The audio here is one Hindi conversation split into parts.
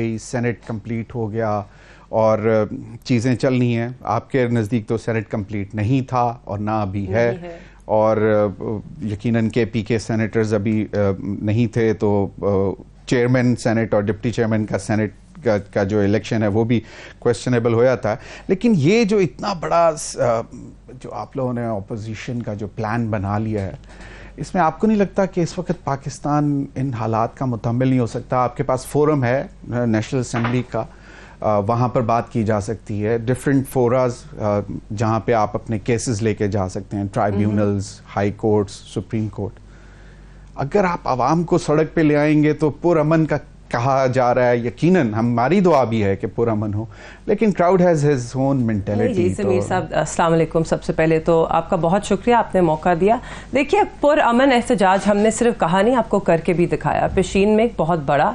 गई सेनेट कंप्लीट हो गया और चीज़ें चल रही हैं आपके नज़दीक तो सेनेट कंप्लीट नहीं था और ना अभी है, है। और यकीनन के पी के सेनेटर्स अभी नहीं थे तो चेयरमैन सेनेट और डिप्टी चेयरमैन का सेनेट का, का जो इलेक्शन है वो भी क्वेश्चनेबल होया था लेकिन ये जो इतना बड़ा जो आप लोगों ने अपोजिशन का जो प्लान बना लिया है इसमें आपको नहीं लगता कि इस वक्त पाकिस्तान इन हालात का मुतमिल नहीं हो सकता आपके पास फोरम है नेशनल असम्बली का वहाँ पर बात की जा सकती है डिफरेंट फोराज जहाँ पे आप अपने केसेस लेके जा सकते हैं tribunals high courts supreme court अगर आप आवाम को सड़क पे ले आएंगे तो पुरअमन का कहा जा रहा है यकीनन हमारी दुआ भी है कि मन हो लेकिन crowd has his own mentality Sameer साहब अस्सलाम वालेकुम सबसे पहले तो आपका बहुत शुक्रिया आपने मौका दिया देखिए अमन एहतजाज हमने सिर्फ कहा नहीं आपको करके भी दिखाया पेशीन में एक बहुत बड़ा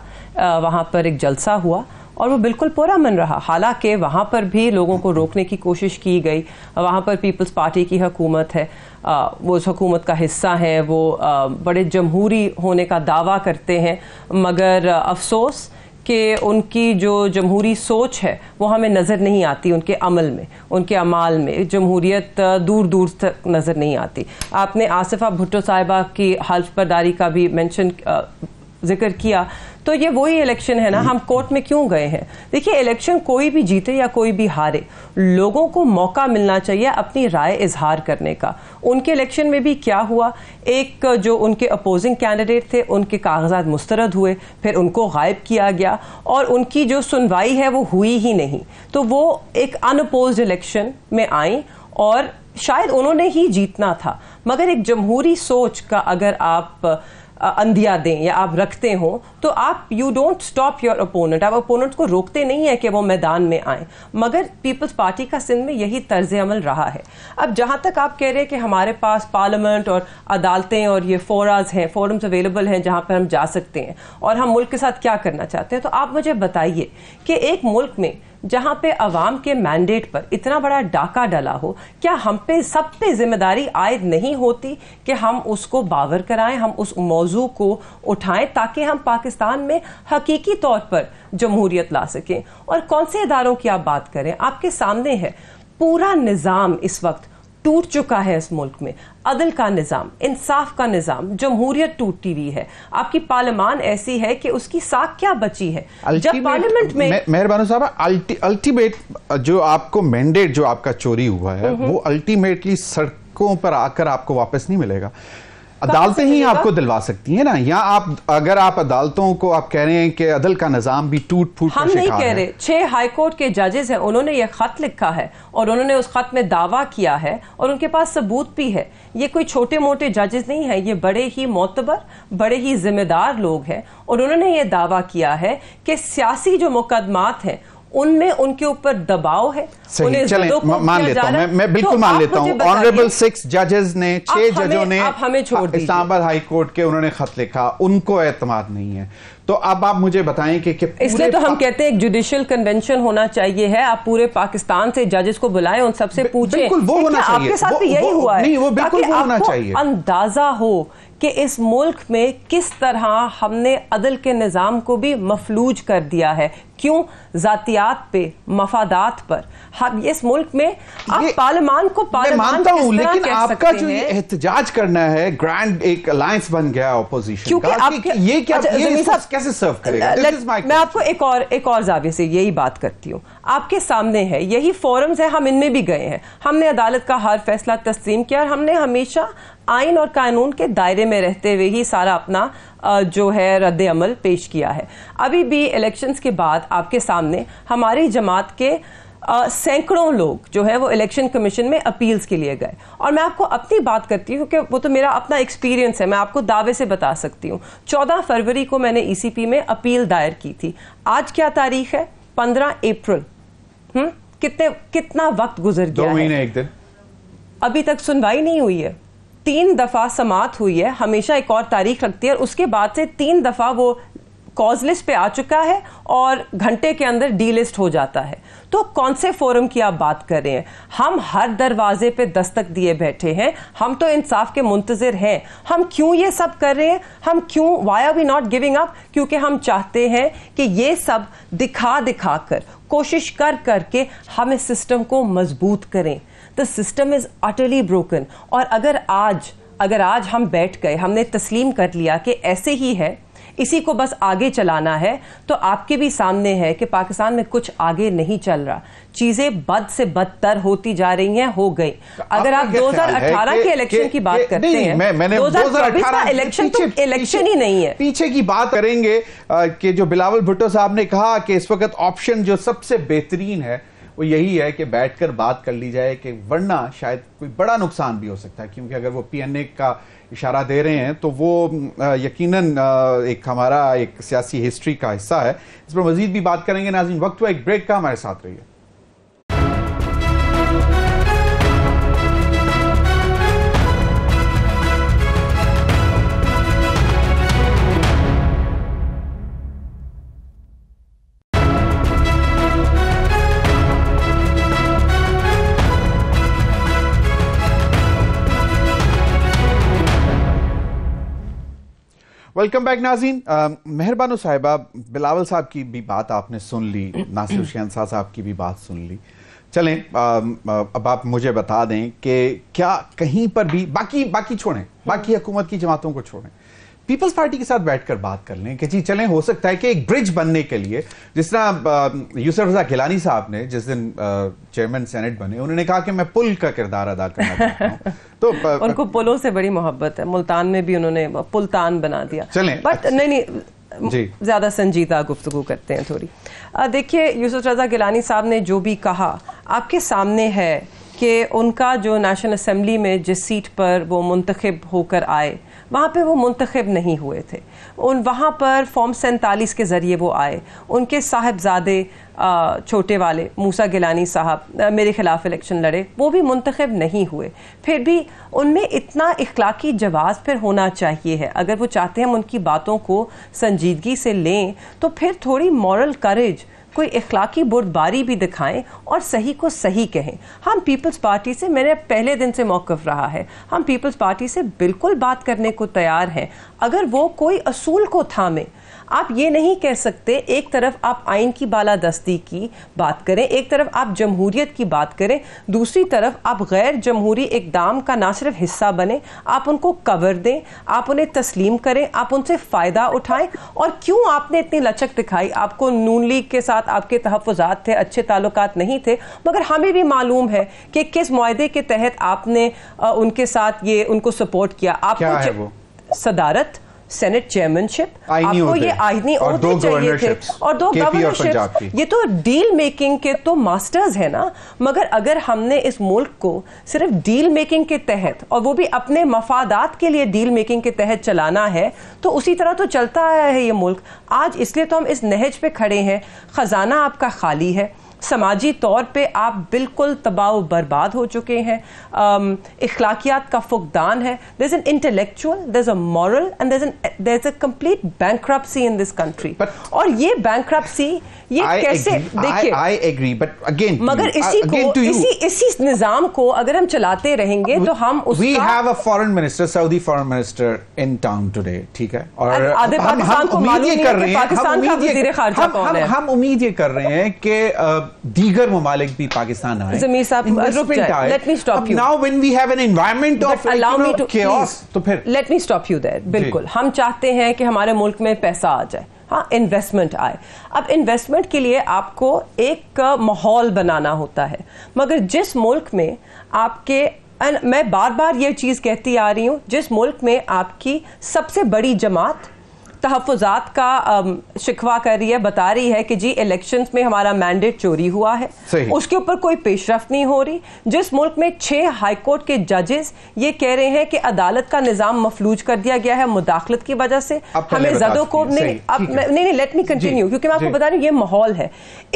वहाँ पर एक जलसा हुआ और वो बिल्कुल पूरा मन रहा हालांकि वहाँ पर भी लोगों को रोकने की कोशिश की गई वहाँ पर पीपल्स पार्टी की हकूमत है वो उस हकूमत का हिस्सा है वो बड़े जमहूरी होने का दावा करते हैं मगर अफसोस कि उनकी जो जमहूरी सोच है वो हमें नज़र नहीं आती उनके अमल में उनके अमाल में जमहूरीत दूर दूर तक नज़र नहीं आती आपने आसिफा भुट्टो साहिबा की हल्फबरदारी का भी मैंशन जिक्र किया तो ये वही इलेक्शन है ना हम कोर्ट में क्यों गए हैं देखिए इलेक्शन कोई भी जीते या कोई भी हारे लोगों को मौका मिलना चाहिए अपनी राय इजहार करने का उनके इलेक्शन में भी क्या हुआ एक जो उनके अपोजिंग कैंडिडेट थे उनके कागजात मुस्तरद हुए फिर उनको गायब किया गया और उनकी जो सुनवाई है वो हुई ही नहीं तो वो एक अनअपोज इलेक्शन में आई और शायद उन्होंने ही जीतना था मगर एक जमहूरी सोच का अगर आप अंधिया दें या आप रखते हो तो आप you don't stop your opponent आप अपोनेंट को रोकते नहीं है कि वो मैदान में आए मगर पीपल्स पार्टी का सिंध में यही तर्ज अमल रहा है अब जहां तक आप कह रहे हैं कि हमारे पास पार्लियामेंट और अदालतें और ये फोराज हैं फोरम्स अवेलेबल हैं जहां पर हम जा सकते हैं और हम मुल्क के साथ क्या करना चाहते हैं तो आप मुझे बताइए कि एक मुल्क में जहां पे अवाम के मैंडेट पर इतना बड़ा डाका डला हो क्या हम पे सब पे जिम्मेदारी आयद नहीं होती कि हम उसको बावर कराएं हम उस मौजू को उठाएं ताकि हम पाकिस्तान में हकीकी तौर पर जमहूरियत ला सकें और कौन से इदारों की आप बात करें आपके सामने है पूरा निज़ाम इस वक्त टूट चुका है इस मुल्क में अदल का निज़ाम इंसाफ का निज़ाम जमहूरियत टूटती हुई है आपकी पार्लियामान ऐसी है कि उसकी साख क्या बची है जब पार्लियामेंट में मेहरबान साहब अल्टीमेट जो आपको मैंडेट जो आपका चोरी हुआ है वो अल्टीमेटली सड़कों पर आकर आपको वापस नहीं मिलेगा अदालतें ही आपको दिलवा सकती हैं ना या आप अगर आप अदालतों को आप कह रहे हैं कि अदल का निज़ाम भी टूट फूट हम नहीं कह रहे छह हाई कोर्ट के जजेस हैं उन्होंने ये खत लिखा है और उन्होंने उस खत में दावा किया है और उनके पास सबूत भी है ये कोई छोटे मोटे जजेस नहीं है ये बड़े ही मोतबर बड़े ही जिम्मेदार लोग हैं और उन्होंने ये दावा किया है कि सियासी जो मुकदमात हैं उनमें उनके ऊपर दबाव है उन्हें मान लेता हूं मैं, मैं बिल्कुल तो मान लेता हूं ऑनरेबल सिक्स जजेस ने छह जजों ने आप हमें छोड़ इस्लामाबाद हाई कोर्ट के उन्होंने खत लिखा उनको एतमाद नहीं है तो अब आप मुझे बताएं कि, कि इसलिए तो हम कहते हैं एक जुडिशियल कन्वेंशन होना चाहिए है आप पूरे पाकिस्तान से जजेस को बुलाएं उन सबसे पूछें बिल्कुल वो होना चाहिए आपके साथ भी यही हुआ है नहीं वो बिल्कुल वो होना चाहिए अंदाजा हो कि इस मुल्क में किस तरह हमने अदल के निज़ाम को भी मफलूज कर दिया है क्यों जातियात पे मफादात पर हम इस मुल्क में आप पार्लियामान को पार्लियामान मानता हूं लेकिन आपका जो एहतजाज करना है ग्रैंड एक अलायंस बन गया ऑपोजिशन क्योंकि आपके ये क्या अच्छा, ये कैसे सर्व करेगा मैं आपको एक और एक और जावे से यही बात करती हूँ आपके सामने है यही फोरम्स है हम इनमें भी गए हैं हमने अदालत का हर फैसला तस्लीम किया और हमने हमेशा आइन और कानून के दायरे में रहते हुए ही सारा अपना जो है रद्द अमल पेश किया है अभी भी इलेक्शंस के बाद आपके सामने हमारी जमात के सैकड़ों लोग जो है वो इलेक्शन कमीशन में अपील्स के लिए गए और मैं आपको अपनी बात करती हूँ क्योंकि वो तो मेरा अपना एक्सपीरियंस है मैं आपको दावे से बता सकती हूँ चौदह फरवरी को मैंने ईसीपी e में अपील दायर की थी आज क्या तारीख है पंद्रह अप्रैल हम्म, कितने कितना वक्त गुजर गया दो महीने एक दिन अभी तक सुनवाई नहीं हुई है तीन दफा समाप्त हुई है हमेशा एक और तारीख रखती है और उसके बाद से तीन दफा वो कॉज लिस्ट पे आ चुका है और घंटे के अंदर डीलिस्ट हो जाता है तो कौन से फोरम की आप बात कर रहे हैं हम हर दरवाजे पे दस्तक दिए बैठे हैं हम तो इंसाफ के मुंतजर हैं हम क्यों ये सब कर रहे हैं हम क्यों why are we not giving up क्योंकि हम चाहते हैं कि ये सब दिखा दिखा कर कोशिश कर करके हम इस सिस्टम को मजबूत करें the system is utterly broken और अगर आज अगर आज हम बैठ गए हमने तस्लीम कर लिया कि ऐसे ही है इसी को बस आगे चलाना है तो आपके भी सामने है कि पाकिस्तान में कुछ आगे नहीं चल रहा चीजें बद से बदतर होती जा रही हैं हो गई तो अगर आप 2018 के इलेक्शन की बात करते हैं मैं, मैंने 2024 का इलेक्शन तो इलेक्शन ही नहीं है पीछे की बात करेंगे कि जो बिलावल भुट्टो साहब ने कहा कि इस वक्त ऑप्शन जो सबसे बेहतरीन है वो यही है कि बैठकर बात कर ली जाए कि वरना शायद कोई बड़ा नुकसान भी हो सकता है क्योंकि अगर वो पीएनए का इशारा दे रहे हैं तो वो यकीनन एक हमारा एक सियासी हिस्ट्री का हिस्सा है इस पर मजीद भी बात करेंगे नाजिन वक्त हुआ तो एक ब्रेक का हमारे साथ रहिए वेलकम बैक नाजीन मेहरबानो साहिबा बिलावल साहब की भी बात आपने सुन ली नासिर हुसैन शाह साहब की भी बात सुन ली चलें um, uh, अब आप मुझे बता दें कि क्या कहीं पर भी बाकी बाकी छोड़ें बाकी हुकूमत की जमातों को छोड़ें पीपल्स पार्टी के साथ बैठकर बात कर लें कि जी चलें हो सकता है कि एक ब्रिज बनने के लिए जिस तरह यूसुफ रजा गिलानी साहब ने जिस दिन चेयरमैन सेनेट बने उन्होंने कहा कि मैं पुल का किरदार अदा करना चाहता हूं तो उनको पुलों से बड़ी मोहब्बत है मुल्तान में भी उन्होंने पुलतान बना दिया चलें बट अच्छा। नहीं नहीं ज़्यादा संजीदा गुफ्तु करते हैं थोड़ी देखिए यूसुफ रजा गिलानी साहब ने जो भी कहा आपके सामने है कि उनका जो नेशनल असम्बली में जिस सीट पर वो मुंतखब होकर आए वहाँ पे वो मुंतखब नहीं हुए थे उन वहाँ पर फॉर्म सैंतालीस के ज़रिए वो आए उनके साहबजादे छोटे वाले मूसा गिलानी साहब मेरे ख़िलाफ़ इलेक्शन लड़े वो भी मुंतखब नहीं हुए फिर भी उनमें इतना इखलाकी जवाब फिर होना चाहिए है अगर वो चाहते हैं हम उनकी बातों को संजीदगी से लें तो फिर थोड़ी मॉरल करेज कोई इखलाकी बुरदबारी भी दिखाएं और सही को सही कहें हम पीपल्स पार्टी से मेरे पहले दिन से मौकफ रहा है हम पीपल्स पार्टी से बिल्कुल बात करने को तैयार हैं अगर वो कोई असूल को थामें आप ये नहीं कह सकते एक तरफ आप आइन की बालादस्ती की बात करें एक तरफ आप जमहूरियत की बात करें दूसरी तरफ आप गैर जमहूरी इकदाम का ना सिर्फ हिस्सा बने आप उनको कवर दें आप उन्हें तस्लीम करें आप उनसे फ़ायदा उठाएं और क्यों आपने इतनी लचक दिखाई आपको नून लीग के साथ आपके तहफ़ात थे अच्छे ताल्लुक नहीं थे मगर हमें भी मालूम है कि किस माहे के तहत आपने उनके साथ ये उनको सपोर्ट किया आपको सदारत सेनेट चेयरमैनशिप आपको ये आईनी और दो चाहिए और दो गवर्नरशिप ये तो डील मेकिंग के तो मास्टर्स है ना मगर अगर हमने इस मुल्क को सिर्फ डील मेकिंग के तहत और वो भी अपने मफादात के लिए डील मेकिंग के तहत चलाना है तो उसी तरह तो चलता आया है ये मुल्क आज इसलिए तो हम इस नहज पे खड़े हैं खजाना आपका खाली है समाजी तौर पे आप बिल्कुल तबाह बर्बाद हो चुके हैं इखलाकियात का फुकदान है there is an intellectual there is a moral and there is an there is a complete bank in this country और ये बैंक ये I कैसे देखिए आई एग्री बट अगेन मगर इसी I, को इसी इसी निजाम को अगर हम चलाते रहेंगे तो हम we have a foreign minister Saudi foreign minister in town today ठीक है और आधे पाकिस्तान को मालूम नहीं है कि पाकिस्तान का वजीर खारजा कौन है हम उम्मीद ये कर रहे हैं कि दीगर ममालिक भी पाकिस्तान आए now when we have an environment of allow me to तो फिर let me stop you there बिल्कुल हम चाहते हैं कि हमारे मुल्क में पैसा आ जाए हाँ इन्वेस्टमेंट आए अब इन्वेस्टमेंट के लिए आपको एक माहौल बनाना होता है मगर जिस मुल्क में आपके मैं बार बार ये चीज़ कहती आ रही हूँ जिस मुल्क में आपकी सबसे बड़ी जमात तहफात का शिकवा कर रही है बता रही है कि जी इलेक्शन में हमारा मैंडेट चोरी हुआ है उसके ऊपर कोई पेशरफ नहीं हो रही जिस मुल्क में छह हाईकोर्ट के जजेस ये कह रहे हैं कि अदालत का निजाम मफलूज कर दिया गया है मुदाखलत की वजह से हमें जदों को नहीं अब नहीं नहीं लेट मी कंटिन्यू क्योंकि मैं आपको बता रही हूँ ये माहौल है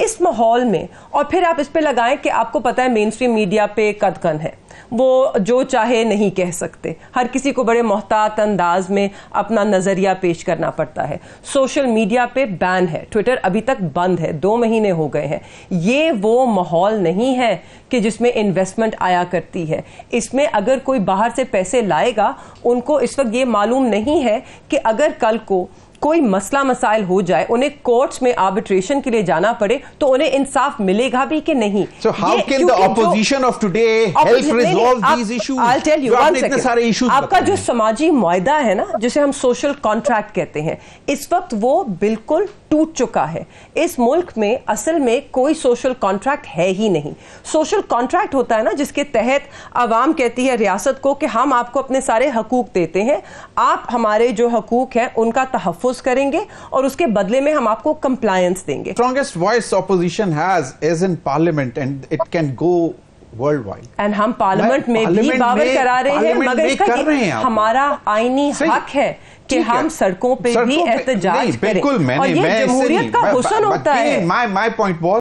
इस माहौल में और फिर आप इस पर लगाएं कि आपको पता है मेन स्ट्रीम मीडिया पे कदकन है वो जो चाहे नहीं कह सकते हर किसी को बड़े मोहतात अंदाज में अपना नज़रिया पेश करना पड़ता है सोशल मीडिया पे बैन है ट्विटर अभी तक बंद है दो महीने हो गए हैं ये वो माहौल नहीं है कि जिसमें इन्वेस्टमेंट आया करती है इसमें अगर कोई बाहर से पैसे लाएगा उनको इस वक्त ये मालूम नहीं है कि अगर कल को कोई मसला मसाइल हो जाए उन्हें कोर्ट में आर्बिट्रेशन के लिए जाना पड़े तो उन्हें इंसाफ मिलेगा भी कि नहीं how can the opposition of today help resolve resolve issues I will tell you one second सारे इश्यूज आपका जो समाजी मुआदा है ना जिसे हम सोशल कॉन्ट्रैक्ट कहते हैं इस वक्त वो बिल्कुल टूट चुका है इस मुल्क में असल में कोई सोशल कॉन्ट्रैक्ट है ही नहीं सोशल कॉन्ट्रैक्ट होता है ना जिसके तहत आवाम कहती है रियासत को कि हम आपको अपने सारे हकूक देते हैं आप हमारे जो हकूक हैं उनका तहफ़ इम्पोज करेंगे और उसके बदले में हम आपको कंप्लायंस देंगे strongest voice opposition has is in parliament and it can go world wide and हम पार्लियामेंट में भी पावर करा रहे हैं मगर इसका कर रहे हैं हमारा आईनी हक है कि हम सड़कों पे भी एहतजाज करें और ये जमहूरियत का हुसन होता है माय माय पॉइंट